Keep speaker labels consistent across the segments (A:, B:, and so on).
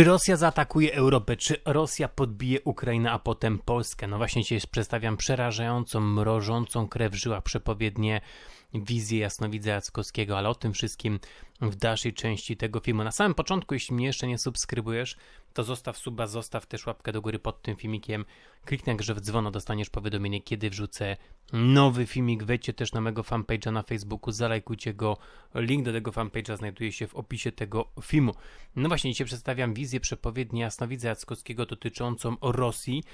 A: Czy Rosja zaatakuje Europę? Czy Rosja podbije Ukrainę, a potem Polskę? No właśnie dzisiaj przedstawiam przerażającą, mrożącą krew w żyłach przepowiednie wizję jasnowidza Jackowskiego, ale o tym wszystkim w dalszej części tego filmu. Na samym początku, jeśli mnie jeszcze nie subskrybujesz, to zostaw suba, zostaw też łapkę do góry pod tym filmikiem. Kliknij grze w dzwono, dostaniesz powiadomienie, kiedy wrzucę nowy filmik. Wejdźcie też na mojego fanpage'a na Facebooku, zalajkujcie go. Link do tego fanpage'a znajduje się w opisie tego filmu. No właśnie, dzisiaj przedstawiam wizję przepowiedni Jasnowidza Jackowskiego dotyczącą Rosji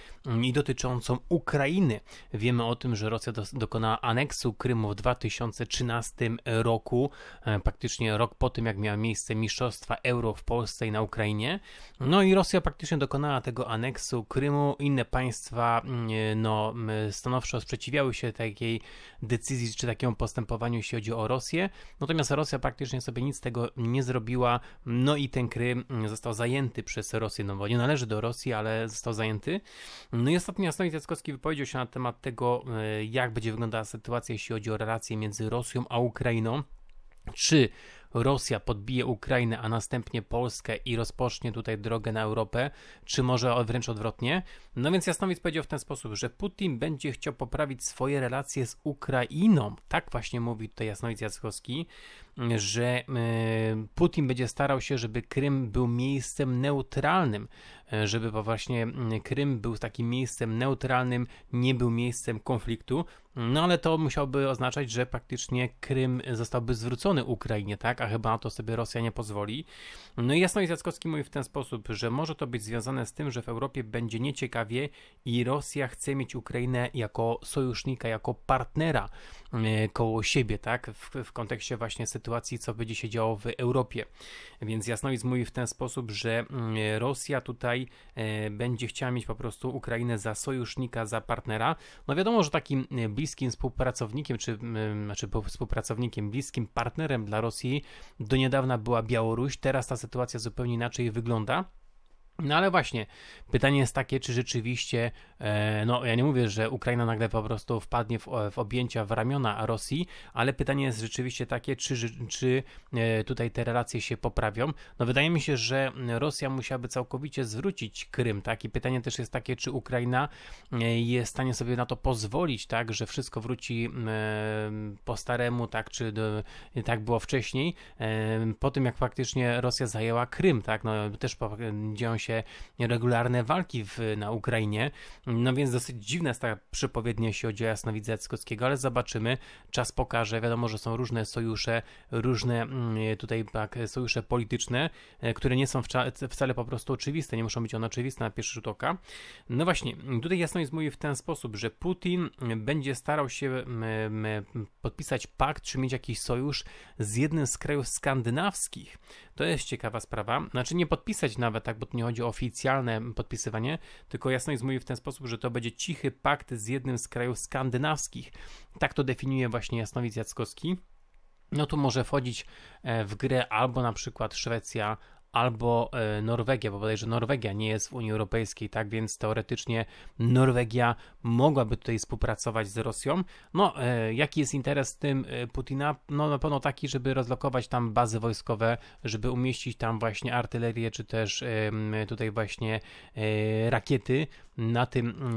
A: i dotyczącą Ukrainy. Wiemy o tym, że Rosja dokonała aneksu Krymu w 2013 roku, e, praktycznie rok po tym, jak miało miejsce Mistrzostwa Euro w Polsce i na Ukrainie. No i Rosja praktycznie dokonała tego aneksu Krymu. Inne państwa mm, e, no, stanowczo sprzeciwiały się takiej decyzji czy takiemu postępowaniu, jeśli chodzi o Rosję. Natomiast Rosja praktycznie sobie nic z tego nie zrobiła. No i ten Krym mm, został zajęty przez Rosję. No bo nie należy do Rosji, ale został zajęty. No i ostatnio Stanisław Zackowski wypowiedział się na temat tego, e, jak będzie wyglądała sytuacja, jeśli chodzi o relacje między Rosją a Ukrainą. Czy Rosja podbije Ukrainę, a następnie Polskę i rozpocznie tutaj drogę na Europę, czy może wręcz odwrotnie? No więc Jasnowic powiedział w ten sposób, że Putin będzie chciał poprawić swoje relacje z Ukrainą. Tak właśnie mówi tutaj Jasnowic Jackowski, że e, Putin będzie starał się, żeby Krym był miejscem neutralnym, e, żeby właśnie Krym był takim miejscem neutralnym, nie był miejscem konfliktu. No ale to musiałby oznaczać, że praktycznie Krym zostałby zwrócony Ukrainie, tak? chyba na to sobie Rosja nie pozwoli. No i Jasno Jackowski mówi w ten sposób, że może to być związane z tym, że w Europie będzie nieciekawie i Rosja chce mieć Ukrainę jako sojusznika, jako partnera e, koło siebie, tak? W, w kontekście właśnie sytuacji, co będzie się działo w Europie. Więc Jasnowic mówi w ten sposób, że mm, e, Rosja tutaj e, będzie chciała mieć po prostu Ukrainę za sojusznika, za partnera. No wiadomo, że takim bliskim współpracownikiem, czy mm, znaczy współpracownikiem, bliskim partnerem dla Rosji do niedawna była Białoruś, teraz ta sytuacja zupełnie inaczej wygląda. No ale właśnie, pytanie jest takie, czy rzeczywiście, e, no ja nie mówię, że Ukraina nagle po prostu wpadnie w, w objęcia, w ramiona Rosji, ale pytanie jest rzeczywiście takie, czy, czy e, tutaj te relacje się poprawią. No wydaje mi się, że Rosja musiałaby całkowicie zwrócić Krym, tak? I pytanie też jest takie, czy Ukraina e, jest w stanie sobie na to pozwolić, tak? Że wszystko wróci po staremu, tak? Czy tak było wcześniej, po tym jak faktycznie Rosja zajęła Krym, tak? No też dzieją się się regularne walki w, na Ukrainie. No więc dosyć dziwna jest ta przypowiednia, jeśli chodzi o jasnowidza Jackowskiego, ale zobaczymy. Czas pokaże. Wiadomo, że są różne sojusze, różne mm, tutaj tak, sojusze polityczne, e, które nie są wcale po prostu oczywiste, nie muszą być one oczywiste na pierwszy rzut oka. No właśnie, tutaj jasnowidz mówi w ten sposób, że Putin będzie starał się podpisać pakt, czy mieć jakiś sojusz z jednym z krajów skandynawskich. To jest ciekawa sprawa. Znaczy nie podpisać nawet, tak, bo tu nie chodzi oficjalne podpisywanie, tylko jasność mówi w ten sposób, że to będzie cichy pakt z jednym z krajów skandynawskich. Tak to definiuje właśnie Jasnowic Jackowski no tu może wchodzić e, w grę albo na przykład Szwecja, albo e, Norwegia, bo bodajże Norwegia nie jest w Unii Europejskiej, tak więc teoretycznie Norwegia mogłaby tutaj współpracować z Rosją. No, e, jaki jest interes tym e, Putina? No, na pewno taki, żeby rozlokować tam bazy wojskowe, żeby umieścić tam właśnie artylerię, czy też tutaj właśnie rakiety, na tym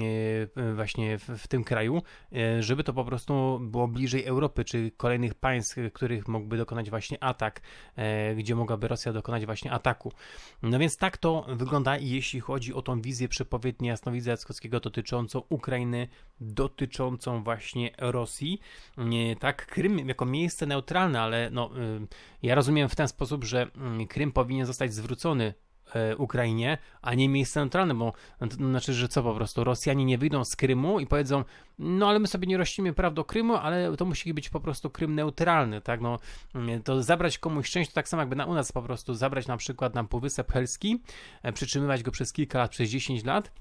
A: e, e, właśnie w tym kraju, e, żeby to po prostu było bliżej Europy, czy kolejnych państw, których mógłby dokonać właśnie atak, gdzie mogłaby Rosja dokonać właśnie ataku. No więc tak to wygląda, jeśli chodzi o tą wizję przepowiedni Jasnowidza Jackowskiego dotyczącą Ukrainy, dotyczącą właśnie Rosji. Tak, Krym jako miejsce neutralne, ale no, ja rozumiem w ten sposób, że mm, Krym powinien zostać zwrócony E, Ukrainie, a nie miejsce neutralne, bo to no, znaczy, że co po prostu Rosjanie nie wyjdą z Krymu i powiedzą, no ale my sobie nie rościmy praw do Krymu, ale to musi być po prostu Krym neutralny, tak, no to zabrać komuś część, to tak samo jakby na, u nas po prostu zabrać na przykład nam Półwysep Helski, e, przytrzymywać go przez kilka lat, przez 10 lat,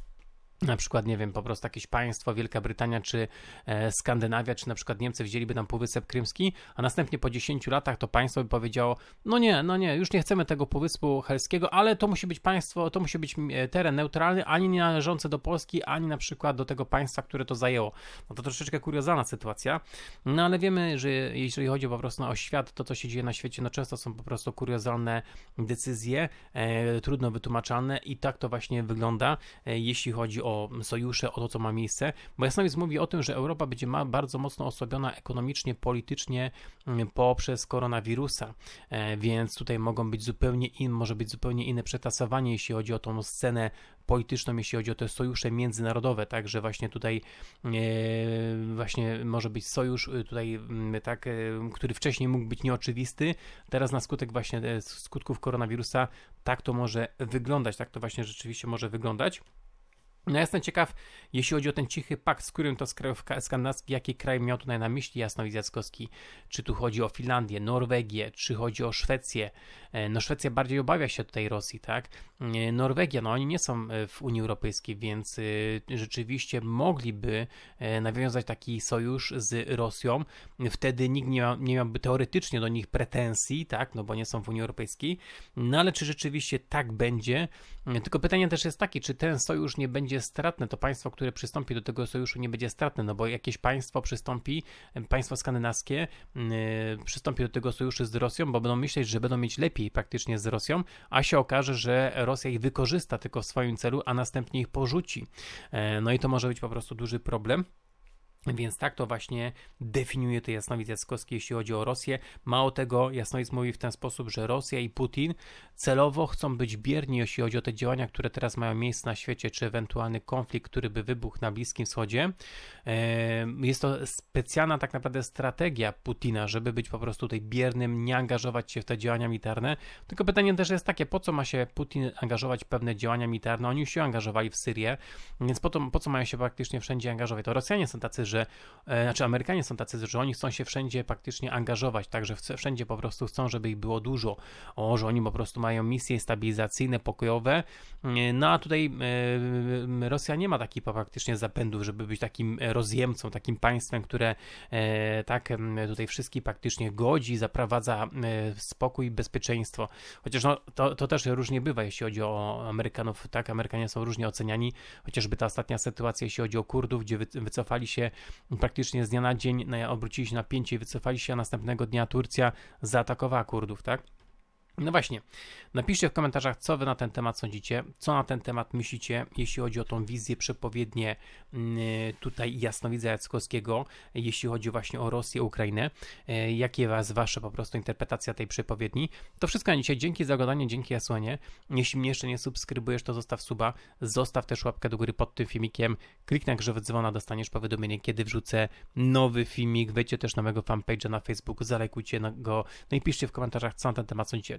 A: na przykład, nie wiem, po prostu jakieś państwo, Wielka Brytania czy e, Skandynawia, czy na przykład Niemcy wzięliby tam Półwysep Krymski, a następnie po 10 latach to państwo by powiedziało, no nie, no nie, już nie chcemy tego Półwyspu Helskiego, ale to musi być państwo, to musi być e, teren neutralny, ani nie należący do Polski, ani na przykład do tego państwa, które to zajęło. No to troszeczkę kuriozalna sytuacja, no ale wiemy, że jeżeli chodzi po prostu o świat, to co się dzieje na świecie, no często są po prostu kuriozalne decyzje, e, trudno wytłumaczalne i tak to właśnie wygląda, e, jeśli chodzi o o sojusze, o to, co ma miejsce. Bo Jasnowic mówi o tym, że Europa będzie bardzo mocno osłabiona ekonomicznie, politycznie mm, poprzez koronawirusa, e, więc tutaj mogą być zupełnie in, może być zupełnie inne przetasowanie, jeśli chodzi o tą scenę polityczną, jeśli chodzi o te sojusze międzynarodowe, także właśnie tutaj e, właśnie może być sojusz e, tutaj mm, tak, który wcześniej mógł być nieoczywisty, teraz na skutek właśnie skutków koronawirusa tak to może wyglądać, tak to właśnie rzeczywiście może wyglądać. No ja jestem ciekaw, jeśli chodzi o ten cichy pakt, z którym to z krajów skandynawskich, jaki kraj miał tutaj na myśli Jasnowidz Jackowski? Czy tu chodzi o Finlandię, Norwegię, czy chodzi o Szwecję? E, no Szwecja bardziej obawia się tutaj Rosji, tak? E, Norwegia, no oni nie są e, w Unii Europejskiej, więc rzeczywiście mogliby nawiązać taki sojusz z Rosją. Wtedy nikt nie, miał, nie miałby teoretycznie do nich pretensji, tak? No bo nie są w Unii Europejskiej. No ale czy rzeczywiście tak będzie? Tylko pytanie też jest takie, czy ten sojusz nie będzie stratny, to państwo, które przystąpi do tego sojuszu nie będzie stratne, no bo jakieś państwo przystąpi, państwo skandynawskie yy, przystąpi do tego sojuszu z Rosją, bo będą myśleć, że będą mieć lepiej praktycznie z Rosją, a się okaże, że Rosja ich wykorzysta tylko w swoim celu, a następnie ich porzuci. Yy, no i to może być po prostu duży problem. Więc tak to właśnie definiuje to jasnowic Jackowski, jeśli chodzi o Rosję. Mało tego, jasnowic mówi w ten sposób, że Rosja i Putin celowo chcą być bierni, jeśli chodzi o te działania, które teraz mają miejsce na świecie, czy ewentualny konflikt, który by wybuchł na Bliskim Wschodzie. Jest to specjalna tak naprawdę strategia Putina, żeby być po prostu tutaj biernym, nie angażować się w te działania militarne. Tylko pytanie też jest takie, po co ma się Putin angażować w pewne działania militarne? Oni już się angażowali w Syrię, więc po, to, po co mają się praktycznie wszędzie angażować? To Rosjanie są tacy że e, znaczy Amerykanie są tacy, że oni chcą się wszędzie praktycznie angażować, także wszędzie po prostu chcą, żeby ich było dużo, o, że oni po prostu mają misje stabilizacyjne, pokojowe, mm, no a tutaj e, Rosja nie ma takich praktycznie zapędów, żeby być takim e, rozjemcą, takim państwem, które tak tutaj wszystkich praktycznie godzi, zaprowadza spokój i bezpieczeństwo, chociaż no, to, to też różnie bywa, jeśli chodzi o Amerykanów, tak, Amerykanie są różnie oceniani, chociażby ta ostatnia sytuacja, jeśli chodzi o Kurdów, gdzie wycofali się praktycznie z dnia na dzień obrócili się na pięcie i wycofali się, a następnego dnia Turcja zaatakowała Kurdów, tak? No właśnie, napiszcie w komentarzach, co wy na ten temat sądzicie, co na ten temat myślicie, jeśli chodzi o tą wizję przepowiednie mm, tutaj Jasnowidza Jackowskiego, jeśli chodzi właśnie o Rosję, Ukrainę, e, jakie was wasze po prostu interpretacja tej przepowiedni. To wszystko na dzisiaj, dzięki za oglądanie, dzięki Jasłanie. Jeśli mnie jeszcze nie subskrybujesz, to zostaw suba, zostaw też łapkę do góry pod tym filmikiem, kliknij na grzew dzwona, dostaniesz powiadomienie, kiedy wrzucę nowy filmik, wejdźcie też na mojego fanpage'a na Facebooku, zalajkujcie go, no i piszcie w komentarzach, co na ten temat sądzicie